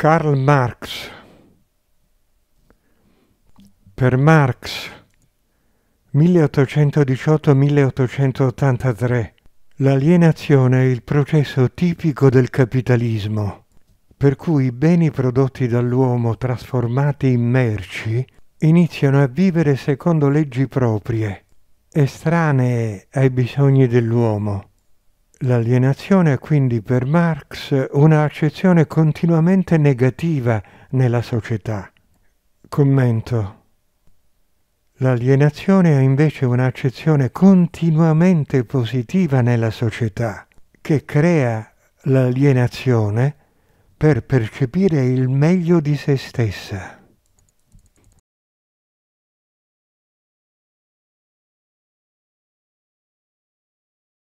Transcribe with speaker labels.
Speaker 1: Karl Marx. Per Marx 1818-1883 l'alienazione è il processo tipico del capitalismo, per cui i beni prodotti dall'uomo trasformati in merci iniziano a vivere secondo leggi proprie, estranee ai bisogni dell'uomo L'alienazione è quindi per Marx un'accezione continuamente negativa nella società. Commento. L'alienazione è invece un'accezione continuamente positiva nella società, che crea l'alienazione per percepire il meglio di se stessa.